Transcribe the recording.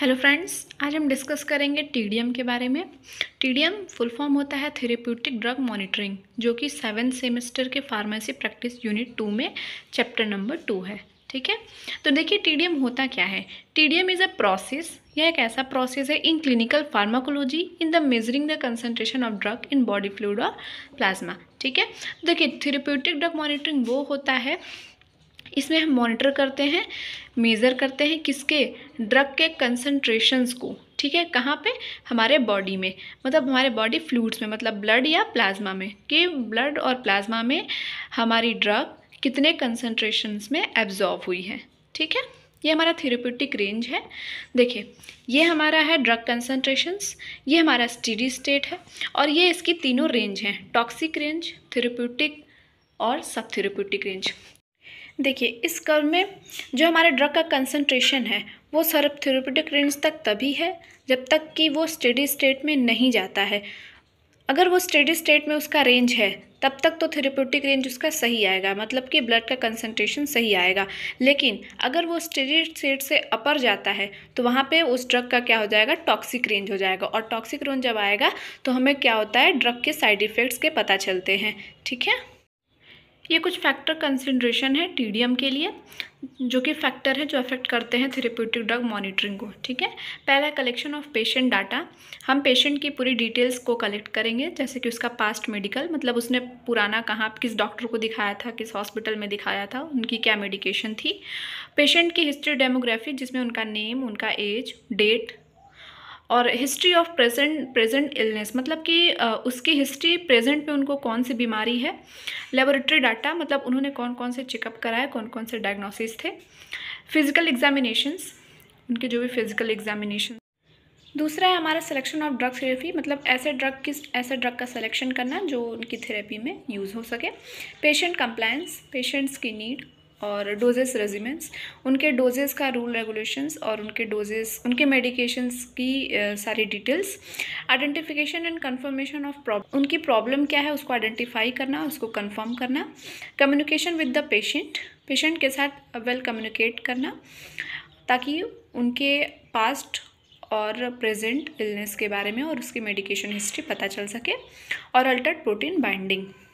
hello friends आज हम discuss करेंगे टीडीएम के बारे में टीडीएम फुल फॉर्म होता है थेरेप्यूटिक ड्रग मॉनिटरिंग जो कि सेवन सेमेस्टर के फार्मेसी प्रैक्टिस यूनिट टू में चैप्टर नंबर टू है ठीक है तो देखिए टीडीएम होता क्या है टीडीएम इज़ अ प्रोसेस यह एक ऐसा प्रोसेस है in clinical pharmacology in the measuring the concentration of drug in body fluid और प्लाज्मा ठीक है तो देखिए थेरेप्यूटिक ड्रग मॉनिटरिंग वो होता है इसमें हम मॉनिटर करते हैं मेज़र करते हैं किसके ड्रग के कंसनट्रेशन्स को ठीक है कहाँ पे हमारे बॉडी में मतलब हमारे बॉडी फ्लूड्स में मतलब ब्लड या प्लाज्मा में कि ब्लड और प्लाज्मा में हमारी ड्रग कितने कंसनट्रेशन्स में एब्जॉर्व हुई है ठीक है ये हमारा थेरेप्यूटिक रेंज है देखिए ये हमारा है ड्रग कंसनट्रेशंस ये हमारा स्टीडी स्टेट है और ये इसकी तीनों रेंज हैं टॉक्सिक रेंज थेरेप्यूटिक और सब थेरेप्यूटिक रेंज देखिए इस कर्व में जो हमारे ड्रग का कंसनट्रेशन है वो सर्व थेरोपिटिक रेंज तक तभी है जब तक कि वो स्टेडी स्टेट में नहीं जाता है अगर वो स्टेडी स्टेट में उसका रेंज है तब तक तो थेरेप्यूटिक रेंज उसका सही आएगा मतलब कि ब्लड का कंसंट्रेशन सही आएगा लेकिन अगर वो स्टेडी स्टेट से अपर जाता है तो वहाँ पे उस ड्रग का क्या हो जाएगा टॉक्सिक रेंज हो जाएगा और टॉक्सिक रेंज जब आएगा तो हमें क्या होता है ड्रग के साइड इफ़ेक्ट्स के पता चलते हैं ठीक है ये कुछ फैक्टर कंसिड्रेशन है टी के लिए जो कि फैक्टर है जो अफेक्ट करते हैं थेरेप्यूटिक ड्रग मॉनिटरिंग को ठीक है पहला है कलेक्शन ऑफ पेशेंट डाटा हम पेशेंट की पूरी डिटेल्स को कलेक्ट करेंगे जैसे कि उसका पास्ट मेडिकल मतलब उसने पुराना कहाँ किस डॉक्टर को दिखाया था किस हॉस्पिटल में दिखाया था उनकी क्या मेडिकेशन थी पेशेंट की हिस्ट्री डेमोग्राफी जिसमें उनका नेम उनका एज डेट और history of present present illness मतलब कि उसकी हिस्ट्री प्रेजेंट में उनको कौन सी बीमारी है लेबोरेटरी डाटा मतलब उन्होंने कौन कौन से चेकअप कराए कौन कौन से डायग्नोसिस थे फिज़िकल एग्जामिनेशंस उनके जो भी फिज़िकल एग्जामिनेशन दूसरा है हमारा सिलेक्शन ऑफ ड्रग थेरेपी मतलब ऐसे ड्रग किस ऐसे ड्रग का सिलेक्शन करना जो उनकी थेरेपी में यूज़ हो सके पेशेंट कंप्लायंस पेशेंट्स की नीड और डोजेस रेजिमेंट्स उनके डोजेस का रूल रेगुलेशंस और उनके डोजेस उनके मेडिकेशंस की सारी details identification and confirmation of problem उनकी प्रॉब्लम क्या है उसको आइडेंटिफाई करना उसको कंफर्म करना communication with the patient patient के साथ वेल कम्युनिकेट करना ताकि उनके पास्ट और प्रेजेंट इलनेस के बारे में और उसकी मेडिकेशन हिस्ट्री पता चल सके और अल्टर्ड प्रोटीन बाइंडिंग